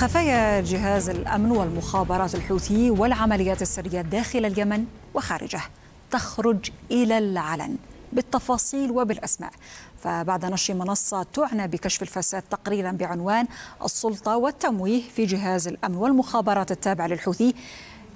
خفايا جهاز الامن والمخابرات الحوثي والعمليات السريه داخل اليمن وخارجه تخرج الى العلن بالتفاصيل وبالاسماء فبعد نشر منصه تعنى بكشف الفساد تقريرا بعنوان السلطه والتمويه في جهاز الامن والمخابرات التابع للحوثي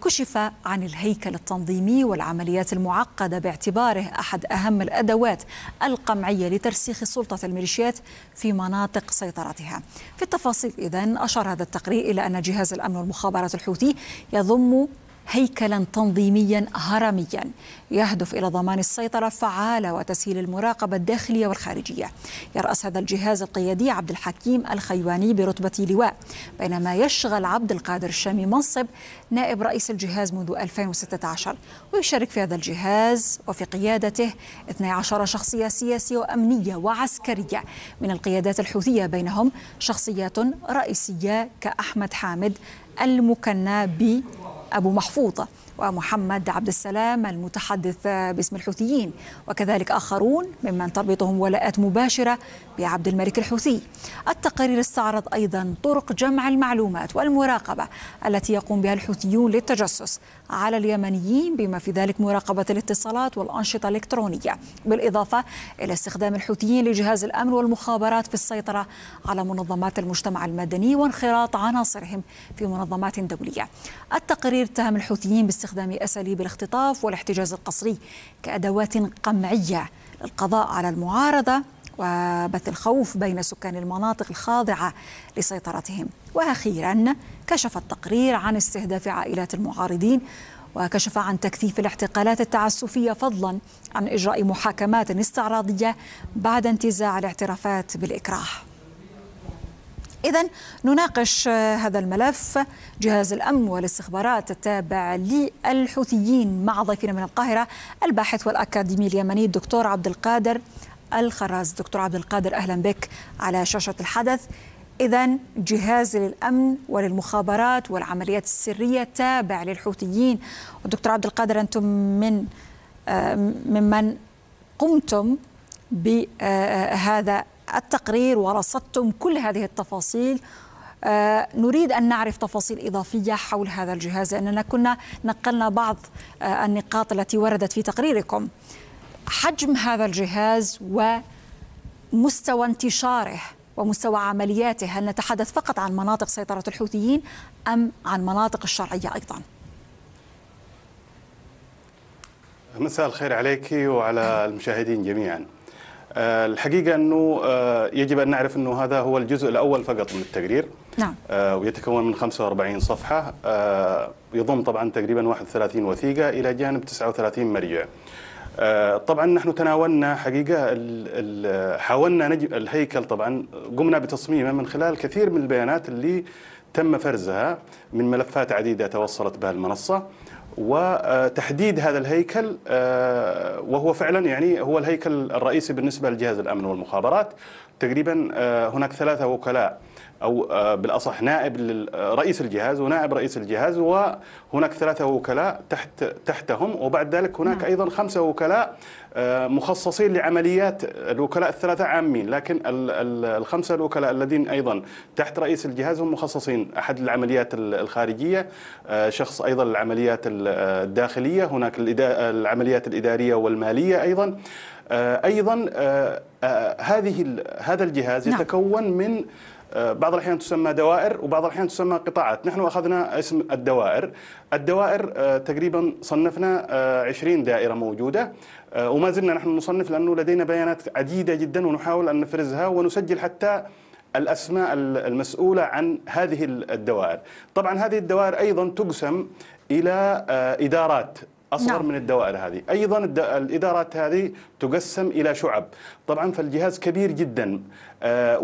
كشف عن الهيكل التنظيمي والعمليات المعقدة باعتباره أحد أهم الأدوات القمعية لترسيخ سلطة الميليشيات في مناطق سيطرتها في التفاصيل إذن أشار هذا التقرير إلى أن جهاز الأمن والمخابرات الحوثي يضم هيكلا تنظيميا هرميا يهدف الى ضمان السيطره الفعاله وتسهيل المراقبه الداخليه والخارجيه. يراس هذا الجهاز القيادي عبد الحكيم الخيواني برتبه لواء، بينما يشغل عبد القادر الشامي منصب نائب رئيس الجهاز منذ 2016 ويشارك في هذا الجهاز وفي قيادته 12 شخصيه سياسيه وامنيه وعسكريه من القيادات الحوثيه بينهم شخصيات رئيسيه كاحمد حامد المكنى ب أبو محفوظة ومحمد عبد السلام المتحدث باسم الحوثيين وكذلك آخرون ممن تربطهم ولاءات مباشرة بعبد الملك الحوثي التقارير استعرض أيضا طرق جمع المعلومات والمراقبة التي يقوم بها الحوثيون للتجسس على اليمنيين بما في ذلك مراقبة الاتصالات والأنشطة الإلكترونية بالإضافة إلى استخدام الحوثيين لجهاز الأمن والمخابرات في السيطرة على منظمات المجتمع المدني وانخراط عناصرهم في منظمات دولية التقرير اتهم الحوثيين باستخدام أساليب الاختطاف والاحتجاز القسري كأدوات قمعية للقضاء على المعارضة وبث الخوف بين سكان المناطق الخاضعة لسيطرتهم وأخيرا كشف التقرير عن استهداف عائلات المعارضين وكشف عن تكثيف الاعتقالات التعسفية فضلا عن إجراء محاكمات استعراضية بعد انتزاع الاعترافات بالإكراه إذا نناقش آه، هذا الملف جهاز الأمن والاستخبارات التابع للحوثيين مع ضيفنا من القاهرة الباحث والأكاديمي اليمني الدكتور عبد القادر الخراز دكتور عبد القادر أهلا بك على شاشة الحدث إذا جهاز للأمن وللمخابرات والعمليات السرية تابع للحوثيين ودكتور عبد القادر أنتم من آه، ممن قمتم بهذا التقرير ورصدتم كل هذه التفاصيل آه، نريد أن نعرف تفاصيل إضافية حول هذا الجهاز لأننا كنا نقلنا بعض آه، النقاط التي وردت في تقريركم حجم هذا الجهاز ومستوى انتشاره ومستوى عملياته هل نتحدث فقط عن مناطق سيطرة الحوثيين أم عن مناطق الشرعية أيضاً؟ مساء الخير عليك وعلى المشاهدين جميعا آه، الحقيقة أنه آه، يجب أن نعرف أنه هذا هو الجزء الأول فقط من التقرير نعم. آه، ويتكون من 45 صفحة يضم طبعا تقريبا 31 وثيقة إلى جانب 39 مرجع طبعا نحن تناولنا حقيقة حاولنا نجم الهيكل طبعا قمنا بتصميمه من خلال كثير من البيانات اللي تم فرزها من ملفات عديدة توصلت بها المنصة وتحديد هذا الهيكل آه، وهو فعلا يعني هو الهيكل الرئيسي بالنسبه لجهاز الامن والمخابرات تقريبا آه، هناك ثلاثه وكلاء أو آه، بالأصح نائب آه، رئيس الجهاز ونائب رئيس الجهاز وهناك ثلاثة وكلاء تحت تحتهم وبعد ذلك هناك نعم. أيضا خمسة وكلاء آه، مخصصين لعمليات الوكلاء الثلاثة عامين لكن الخمسة الوكلاء الذين أيضا تحت رئيس الجهاز هم مخصصين أحد العمليات الخارجية شخص أيضا العمليات الداخلية هناك العمليات الإدارية والمالية أيضا أيضا هذه هذا الجهاز نعم. يتكون من آه، بعض الأحيان تسمى دوائر وبعض الأحيان تسمى قطاعات نحن أخذنا اسم الدوائر الدوائر آه، تقريبا صنفنا 20 آه، دائرة موجودة وما زلنا نحن نصنف لأنه لدينا بيانات عديدة جدا ونحاول أن نفرزها ونسجل حتى الأسماء المسؤولة عن هذه الدوائر طبعا هذه الدوائر أيضا تقسم إلى إدارات اصغر نعم. من الدوائر هذه، ايضا الادارات هذه تقسم الى شعب، طبعا فالجهاز كبير جدا آه،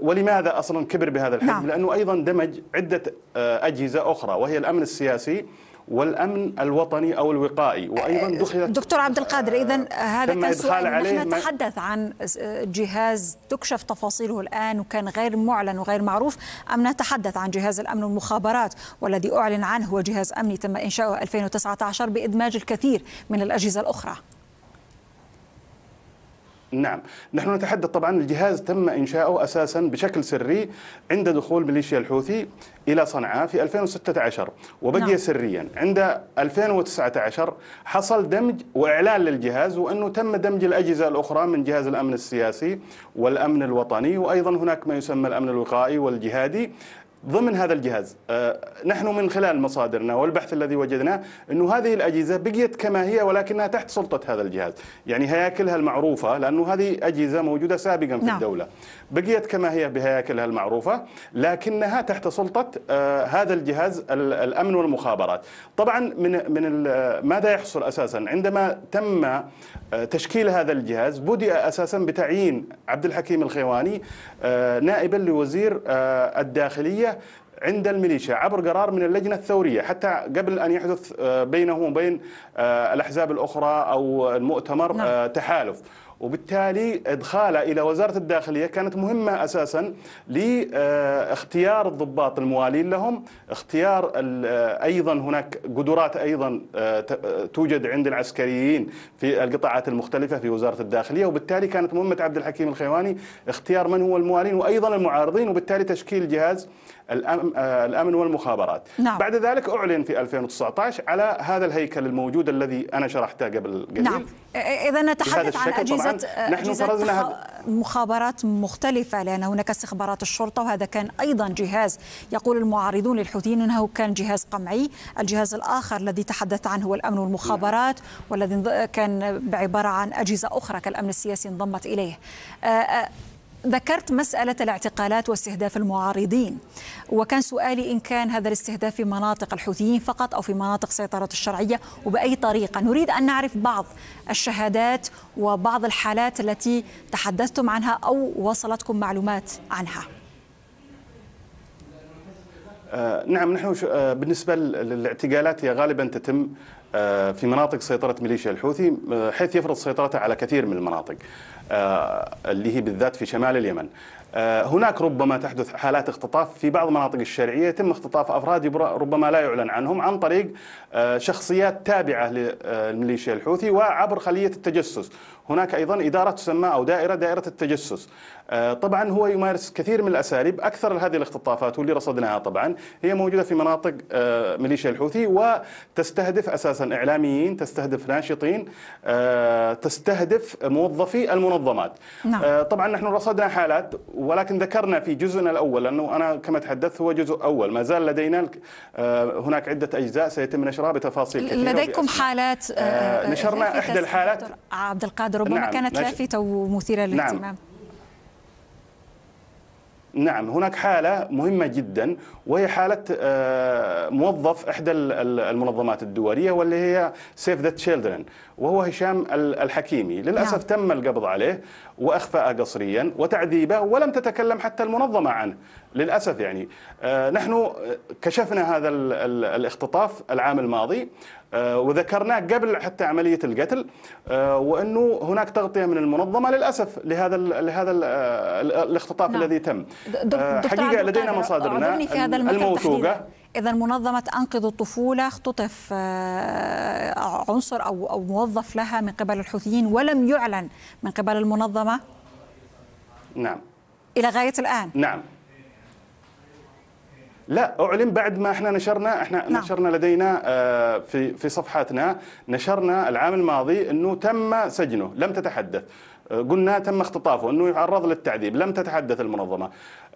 ولماذا اصلا كبر بهذا الحجم؟ نعم. لانه ايضا دمج عده آه، اجهزه اخرى وهي الامن السياسي والامن الوطني او الوقائي وايضا أه، دخلت دكتور عبد القادر اذا آه، هذا كان سؤال نحن نتحدث عن آه، جهاز تكشف تفاصيله الان وكان غير معلن وغير معروف ام نتحدث عن جهاز الامن والمخابرات والذي اعلن عنه هو جهاز امني تم انشاؤه 2019 بادماج الكثير من الاجهزه الاخرى نعم نحن نتحدث طبعا الجهاز تم إنشاؤه أساسا بشكل سري عند دخول ميليشيا الحوثي إلى صنعاء في 2016 وبقي نعم. سريا عند 2019 حصل دمج وإعلان للجهاز وأنه تم دمج الأجهزة الأخرى من جهاز الأمن السياسي والأمن الوطني وأيضا هناك ما يسمى الأمن الوقائي والجهادي ضمن هذا الجهاز آه، نحن من خلال مصادرنا والبحث الذي وجدناه أن هذه الأجهزة بقيت كما هي ولكنها تحت سلطة هذا الجهاز يعني هياكلها المعروفة لأنه هذه أجهزة موجودة سابقا في نعم. الدولة بقيت كما هي بهياكلها المعروفة لكنها تحت سلطة آه، هذا الجهاز الأمن والمخابرات طبعا من, من ماذا يحصل أساسا عندما تم آه، تشكيل هذا الجهاز بدأ أساسا بتعيين عبد الحكيم الخيواني نائبا لوزير الداخلية عند الميليشيا عبر قرار من اللجنة الثورية حتى قبل أن يحدث آه، بينه وبين آه، الأحزاب الأخرى أو المؤتمر نعم. آه، تحالف وبالتالي ادخاله الى وزاره الداخليه كانت مهمه اساسا لاختيار الضباط الموالين لهم، اختيار ايضا هناك قدرات ايضا توجد عند العسكريين في القطاعات المختلفه في وزاره الداخليه، وبالتالي كانت مهمه عبد الحكيم الخيواني اختيار من هو الموالين وايضا المعارضين وبالتالي تشكيل جهاز آه، الأمن والمخابرات نعم. بعد ذلك أعلن في 2019 على هذا الهيكل الموجود الذي أنا شرحته قبل قليل نعم إذا نتحدث عن أجهزة, نحن مخابرات مختلفة لأن هناك استخبارات الشرطة وهذا كان أيضا جهاز يقول المعارضون للحوثيين أنه كان جهاز قمعي الجهاز الآخر الذي تحدث عنه هو الأمن والمخابرات نعم. والذي كان بعبارة عن أجهزة أخرى كالأمن السياسي انضمت إليه ذكرت مسألة الاعتقالات واستهداف المعارضين وكان سؤالي إن كان هذا الاستهداف في مناطق الحوثيين فقط أو في مناطق سيطرة الشرعية وبأي طريقة نريد أن نعرف بعض الشهادات وبعض الحالات التي تحدثتم عنها أو وصلتكم معلومات عنها آه، نعم نحن آه، بالنسبة للاعتقالات هي غالبا تتم آه، في مناطق سيطرة ميليشيا الحوثي آه، حيث يفرض سيطرته على كثير من المناطق آه، اللي هي بالذات في شمال اليمن هناك ربما تحدث حالات اختطاف في بعض المناطق الشرعية يتم اختطاف أفراد ربما لا يعلن عنهم عن طريق شخصيات تابعة للميليشيا الحوثي وعبر خلية التجسس هناك أيضا إدارة تسمى أو دائرة دائرة التجسس طبعا هو يمارس كثير من الأساليب أكثر هذه الاختطافات واللي رصدناها طبعا هي موجودة في مناطق ميليشيا الحوثي وتستهدف أساس اساسا اعلاميين تستهدف ناشطين آه، تستهدف موظفي المنظمات نعم. آه، طبعا نحن رصدنا حالات ولكن ذكرنا في جزءنا الاول لانه انا كما تحدثت هو جزء اول ما زال لدينا آه، هناك عده اجزاء سيتم نشرها بتفاصيل كثيره لديكم حالات نشرنا احدى الحالات عبد القادر ربما نعم. كانت لافته ومثيره نعم. للاهتمام نعم. نعم هناك حالة مهمة جدا وهي حالة آه، موظف إحدى المنظمات الدولية واللي هي سيف ذا تشيلدرن وهو هشام الحكيمي للأسف نعم. تم القبض عليه وأخفاء قصريا وتعذيبه ولم تتكلم حتى المنظمة عنه للأسف يعني آه، نحن آه، كشفنا هذا الاختطاف العام الماضي آه، وذكرناه قبل حتى عملية القتل وأنه هناك تغطية من المنظمة للأسف لهذا لهذا الاختطاف نعم. الذي تم حقيقة لدينا مصادرنا الموثوقة إذا منظمة أنقذ الطفولة اختطف آه، عنصر أو أو موظف لها من قبل الحوثيين ولم يعلن من قبل المنظمة نعم إلى غاية الآن نعم لا اعلن بعد ما احنا نشرنا احنا نعم. نشرنا لدينا آه، في في صفحاتنا نشرنا العام الماضي انه تم سجنه لم تتحدث قلنا تم اختطافه انه يعرض للتعذيب لم تتحدث المنظمه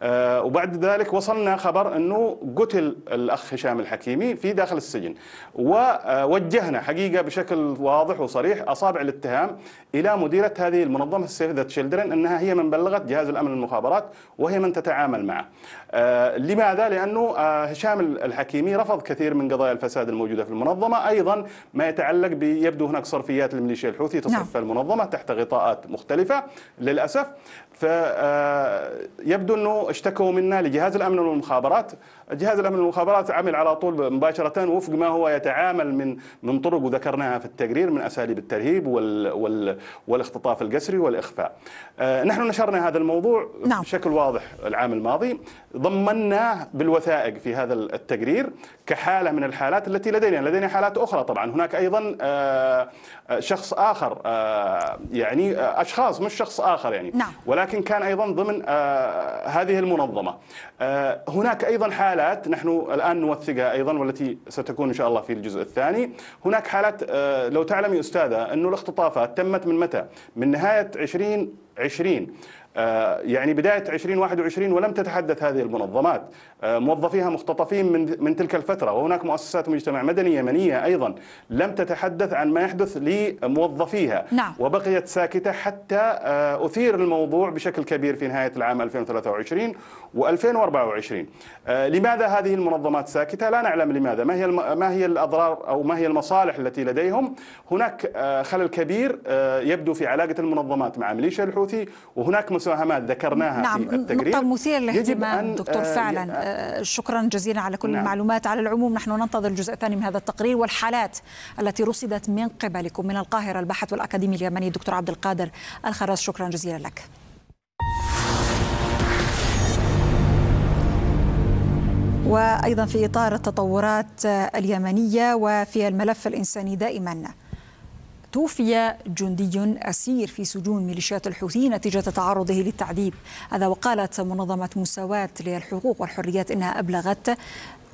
آه، وبعد ذلك وصلنا خبر انه قتل الاخ هشام الحكيمي في داخل السجن ووجهنا آه، حقيقه بشكل واضح وصريح اصابع الاتهام الى مديره هذه المنظمه السيف ذا تشيلدرن انها هي من بلغت جهاز الامن المخابرات وهي من تتعامل معه. آه، لماذا؟ لانه هشام الحكيمي رفض كثير من قضايا الفساد الموجوده في المنظمه، ايضا ما يتعلق بيبدو هناك صرفيات للميليشيا الحوثي تصف نعم. المنظمه تحت غطاءات مختلفة للأسف فيبدو انه اشتكوا منا لجهاز الامن والمخابرات، جهاز الامن والمخابرات عمل على طول مباشره وفق ما هو يتعامل من من طرق وذكرناها في التقرير من اساليب الترهيب وال وال والاختطاف القسري والاخفاء. آه، نحن نشرنا هذا الموضوع نعم. بشكل واضح العام الماضي، ضمناه بالوثائق في هذا التقرير كحاله من الحالات التي لدينا، لدينا حالات اخرى طبعا، هناك ايضا آه، آه، شخص اخر يعني اشخاص مش شخص اخر يعني نعم. ولكن ولكن كان أيضا ضمن آه، هذه المنظمة آه، هناك أيضا حالات نحن الآن نوثقها أيضا والتي ستكون إن شاء الله في الجزء الثاني هناك حالات آه، لو تعلمي أستاذة أنه الاختطافات تمت من متى؟ من نهاية عشرين عشرين آه، يعني بداية 2021 ولم تتحدث هذه المنظمات آه، موظفيها مختطفين من, من تلك الفترة وهناك مؤسسات مجتمع مدني يمنية أيضا لم تتحدث عن ما يحدث لموظفيها نعم. وبقيت ساكتة حتى آه، أثير الموضوع بشكل كبير في نهاية العام 2023 و2024 لماذا هذه المنظمات ساكتة؟ لا نعلم لماذا ما هي, ما هي الأضرار أو ما هي المصالح التي لديهم هناك خلل كبير يبدو في علاقة المنظمات مع ميليشيا الحوثي وهناك مساهمات ذكرناها نعم في التقرير نقطة مثيرة للاهتمام دكتور آه، فعلا آه،, آه شكرا جزيلا على كل نعم. المعلومات على العموم نحن ننتظر الجزء الثاني من هذا التقرير والحالات التي رصدت من قبلكم من القاهرة الباحث والأكاديمي اليمني الدكتور عبد القادر الخراس شكرا جزيلا لك وايضا في اطار التطورات آه، اليمنيه وفي الملف الانساني دائما توفي جندي أسير في سجون ميليشيات الحوثي نتيجة تعرضه للتعذيب هذا وقالت منظمة مساواة للحقوق والحريات إنها أبلغت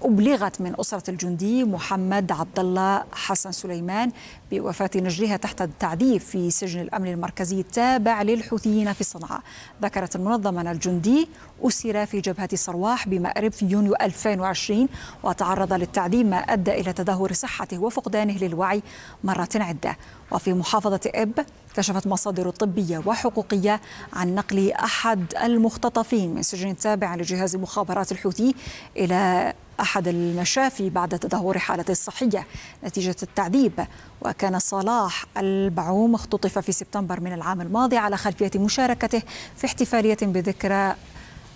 أبلغت من أسرة الجندي محمد عبد الله حسن سليمان بوفاة نجلها تحت التعذيب في سجن الأمن المركزي التابع للحوثيين في صنعاء ذكرت المنظمة أن الجندي أسر في جبهة صرواح بمأرب في يونيو 2020 وتعرض للتعذيب ما أدى إلى تدهور صحته وفقدانه للوعي مرة عدة وفي محافظة إب كشفت مصادر طبية وحقوقية عن نقل أحد المختطفين من سجن تابع لجهاز المخابرات الحوثي إلى أحد المشافي بعد تدهور حالته الصحية نتيجة التعذيب وكان صلاح البعوم اختطف في سبتمبر من العام الماضي على خلفية مشاركته في احتفالية بذكرى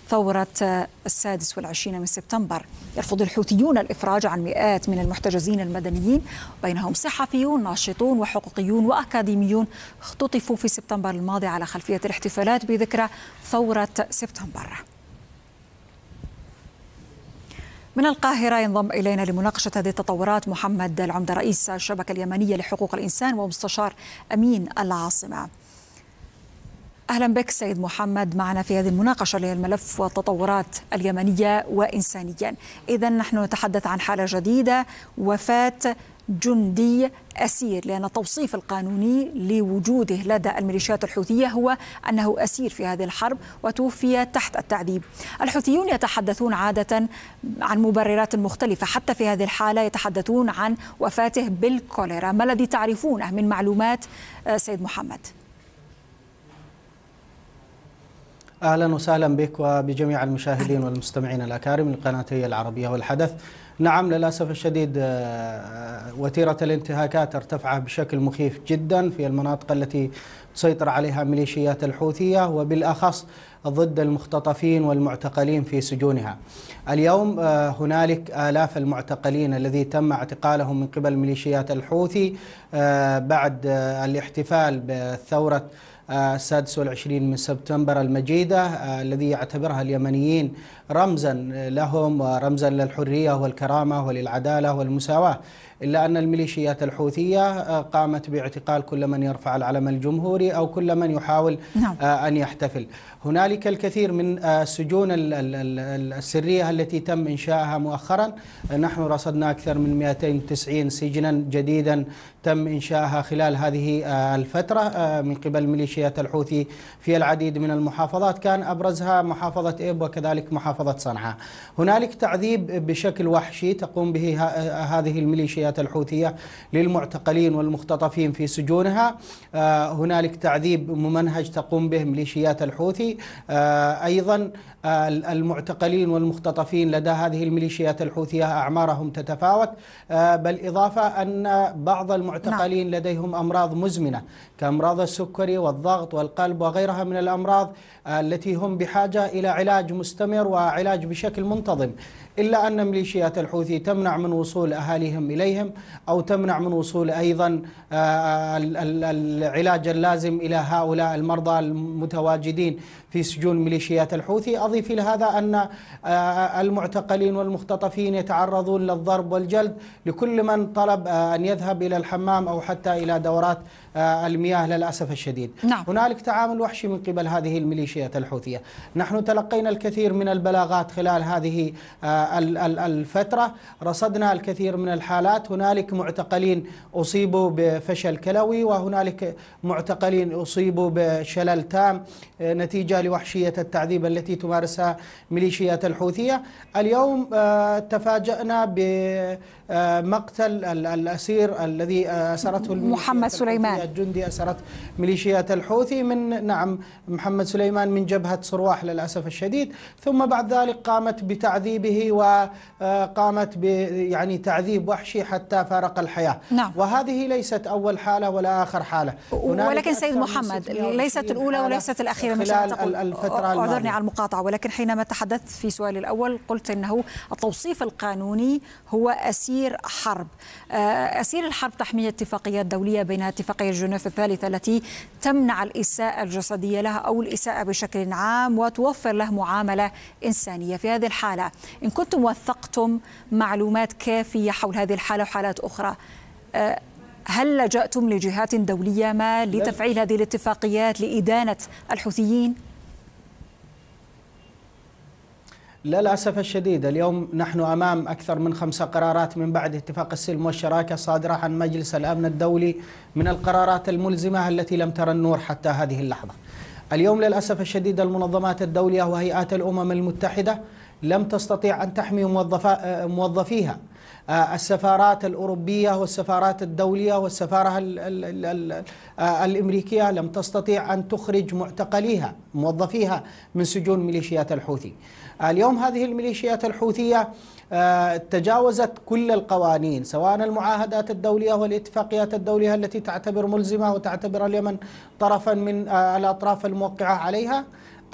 ثورة السادس والعشرين من سبتمبر يرفض الحوثيون الإفراج عن مئات من المحتجزين المدنيين بينهم صحفيون ناشطون وحقوقيون وأكاديميون اختطفوا في سبتمبر الماضي على خلفية الاحتفالات بذكرى ثورة سبتمبر من القاهرة ينضم إلينا لمناقشة هذه التطورات محمد العمدة رئيس الشبكة اليمنية لحقوق الإنسان ومستشار أمين العاصمة أهلا بك سيد محمد معنا في هذه المناقشة للملف والتطورات اليمنية وإنسانيا إذا نحن نتحدث عن حالة جديدة وفاة جندي أسير لأن التوصيف القانوني لوجوده لدى الميليشيات الحوثية هو أنه أسير في هذه الحرب وتوفي تحت التعذيب الحوثيون يتحدثون عادة عن مبررات مختلفة حتى في هذه الحالة يتحدثون عن وفاته بالكوليرا ما الذي تعرفونه من معلومات آه، سيد محمد؟ اهلا وسهلا بك وبجميع المشاهدين والمستمعين الاكارم لقناتي العربيه والحدث نعم للأسف الشديد آه، آه، وتيرة الانتهاكات ارتفعت بشكل مخيف جدا في المناطق التي تسيطر عليها ميليشيات الحوثية وبالأخص ضد المختطفين والمعتقلين في سجونها اليوم آه، هنالك آلاف المعتقلين الذي تم اعتقالهم من قبل ميليشيات الحوثي آه، بعد آه، الاحتفال بثورة السادس والعشرين من سبتمبر المجيدة الذي يعتبرها اليمنيين رمزا لهم ورمزا للحرية والكرامة وللعدالة والمساواة إلا أن الميليشيات الحوثية قامت باعتقال كل من يرفع العلم الجمهوري أو كل من يحاول نعم. أن يحتفل هنالك ذلك الكثير من آه، السجون السرية التي تم إنشائها مؤخرا آه، نحن رصدنا أكثر من 290 سجنا جديدا تم إنشائها خلال هذه آه، الفترة من قبل ميليشيات الحوثي في العديد من المحافظات كان أبرزها محافظة إيب وكذلك محافظة صنعاء هنالك تعذيب بشكل وحشي تقوم به هذه الميليشيات الحوثية للمعتقلين والمختطفين في سجونها هنالك تعذيب ممنهج تقوم به ميليشيات الحوثي آه، أيضا آه، المعتقلين والمختطفين لدى هذه الميليشيات الحوثية أعمارهم تتفاوت آه، بالإضافة أن بعض المعتقلين نعم. لديهم أمراض مزمنة كأمراض السكري والضغط والقلب وغيرها من الأمراض التي هم بحاجة إلى علاج مستمر وعلاج بشكل منتظم إلا أن ميليشيات الحوثي تمنع من وصول أهاليهم إليهم أو تمنع من وصول أيضا آه، العلاج اللازم إلى هؤلاء المرضى المتواجدين في سجون ميليشيات الحوثي أضيف إلى هذا أن آه، المعتقلين والمختطفين يتعرضون للضرب والجلد لكل من طلب آه، أن يذهب إلى الحمام أو حتى إلى دورات آه، المياه للأسف الشديد نعم. هنالك تعامل وحشي من قبل هذه الميليشيات الحوثية نحن تلقينا الكثير من البلاغات خلال هذه آه، الفترة رصدنا الكثير من الحالات هنالك معتقلين أصيبوا بفشل كلوي وهنالك معتقلين أصيبوا بشلل تام آه، نتيجة لوحشية التعذيب التي تمارسها ميليشيات الحوثية اليوم تفاجأنا ب آه، مقتل الأسير الذي أسرته محمد سليمان الجندي أسرت ميليشيات الحوثي من نعم محمد سليمان من جبهة صرواح للأسف الشديد ثم بعد ذلك قامت بتعذيبه وقامت آه، يعني تعذيب وحشي حتى فارق الحياة نعم. وهذه ليست أول حالة ولا آخر حالة ولكن سيد محمد ليست الأولى وليست الأخيرة خلال الفترة أعذرني على المقاطعة ولكن حينما تحدثت في سؤالي الأول قلت أنه التوصيف القانوني هو أسير أسير حرب آه، أسير الحرب تحمي اتفاقيات دولية بين اتفاقية جنيف الثالثة التي تمنع الإساءة الجسدية له أو الإساءة بشكل عام وتوفر له معاملة إنسانية في هذه الحالة إن كنتم وثقتم معلومات كافية حول هذه الحالة وحالات أخرى آه، هل لجأتم لجهات دولية ما لتفعيل هذه الاتفاقيات لإدانة الحوثيين؟ للأسف الشديد اليوم نحن أمام أكثر من خمسة قرارات من بعد اتفاق السلم والشراكة صادرة عن مجلس الأمن الدولي من القرارات الملزمة التي لم ترى النور حتى هذه اللحظة اليوم للأسف الشديد المنظمات الدولية وهيئات الأمم المتحدة لم تستطيع أن تحمي موظفيها آه، السفارات الأوروبية والسفارات الدولية والسفارة آه، الأمريكية لم تستطيع أن تخرج معتقليها موظفيها من سجون ميليشيات الحوثي آه، اليوم هذه الميليشيات الحوثية تجاوزت كل القوانين سواء المعاهدات الدولية والاتفاقيات الدولية التي تعتبر ملزمة وتعتبر اليمن طرفا من الأطراف الموقعة عليها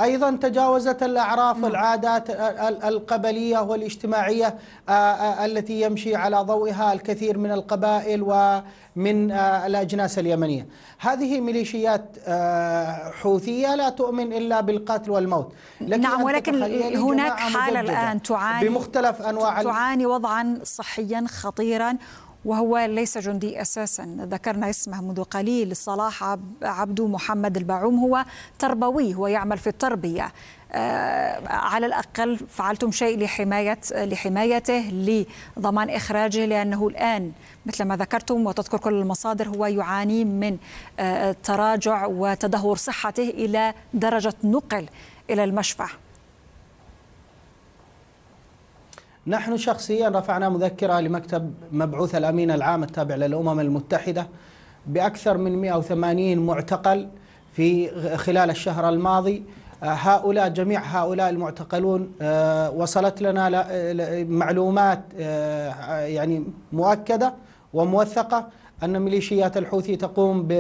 أيضا تجاوزت الأعراف والعادات نعم. القبلية والاجتماعية آه، آه، التي يمشي على ضوئها الكثير من القبائل ومن آه، الأجناس اليمنية هذه ميليشيات حوثية لا تؤمن إلا بالقتل والموت لكن نعم ولكن هناك حالة الآن تعاني بمختلف أنواع تعاني وضعا صحيا خطيرا وهو ليس جندي اساسا ذكرنا اسمه منذ قليل صلاح عبدو محمد الباعوم هو تربوي هو يعمل في التربيه آه، على الاقل فعلتم شيء لحمايه لحمايته لضمان اخراجه لانه الان مثل ما ذكرتم وتذكر كل المصادر هو يعاني من آه، تراجع وتدهور صحته الى درجه نقل الى المشفى نحن شخصيا رفعنا مذكرة لمكتب مبعوث الأمين العام التابع للأمم المتحدة بأكثر من 180 معتقل في خلال الشهر الماضي هؤلاء جميع هؤلاء المعتقلون آه، وصلت لنا معلومات آه، يعني مؤكدة وموثقة أن ميليشيات الحوثي تقوم ب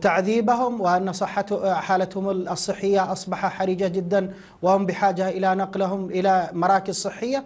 تعذيبهم وأن صحة حالتهم الصحية أصبح حرجة جدا وهم بحاجة إلى نقلهم إلى مراكز صحية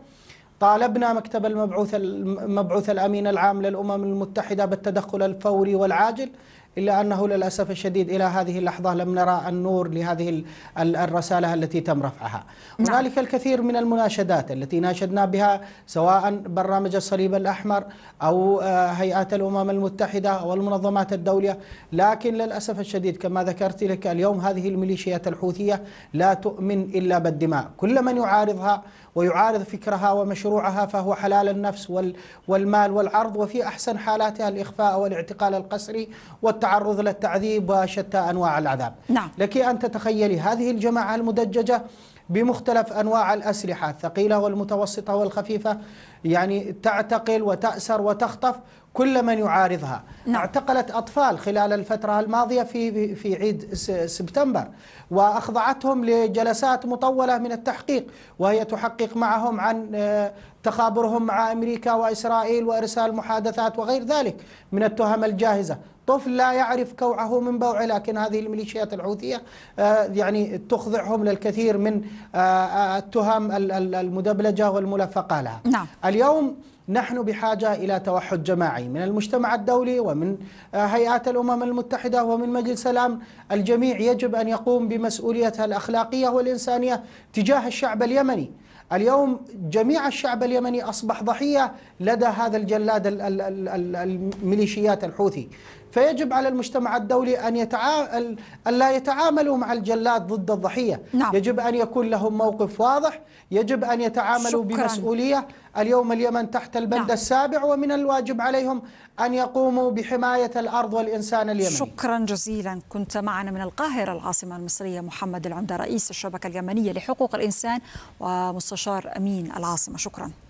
طالبنا مكتب المبعوث المبعوث الامين العام للامم المتحده بالتدخل الفوري والعاجل إلا أنه للأسف الشديد إلى هذه اللحظة لم نرى النور لهذه الرسالة التي تم رفعها نعم. هنالك الكثير من المناشدات التي ناشدنا بها سواء برنامج الصليب الأحمر أو آه، هيئات الأمم المتحدة أو المنظمات الدولية لكن للأسف الشديد كما ذكرت لك اليوم هذه الميليشيات الحوثية لا تؤمن إلا بالدماء كل من يعارضها ويعارض فكرها ومشروعها فهو حلال النفس والمال والعرض وفي أحسن حالاتها الإخفاء والاعتقال القسري والتعليم التعرض للتعذيب وشتى أنواع العذاب نعم. لك أن تتخيلي هذه الجماعة المدججة بمختلف أنواع الأسلحة الثقيلة والمتوسطة والخفيفة يعني تعتقل وتأسر وتخطف كل من يعارضها نعم. اعتقلت أطفال خلال الفترة الماضية في, في عيد سبتمبر وأخضعتهم لجلسات مطولة من التحقيق وهي تحقق معهم عن آه، تخابرهم مع أمريكا وإسرائيل وإرسال محادثات وغير ذلك من التهم الجاهزة طفل لا يعرف كوعه من بوعه لكن هذه الميليشيات الحوثية آه، يعني تخضعهم للكثير من آه، آه، التهم المدبلجة والملفقة لها نعم. اليوم نحن بحاجة إلى توحد جماعي من المجتمع الدولي ومن هيئات الأمم المتحدة ومن مجلس سلام الجميع يجب أن يقوم بمسؤوليتها الأخلاقية والإنسانية تجاه الشعب اليمني اليوم جميع الشعب اليمني أصبح ضحية لدى هذا الجلاد الميليشيات الحوثي فيجب على المجتمع الدولي أن, يتعامل أن لا يتعاملوا مع الجلاد ضد الضحية نعم. يجب أن يكون لهم موقف واضح يجب أن يتعاملوا شكرا. بمسؤولية اليوم اليمن تحت البند نعم. السابع ومن الواجب عليهم أن يقوموا بحماية الأرض والإنسان اليمني شكرا جزيلا كنت معنا من القاهرة العاصمة المصرية محمد العمدة رئيس الشبكة اليمنية لحقوق الإنسان ومستشار أمين العاصمة شكرا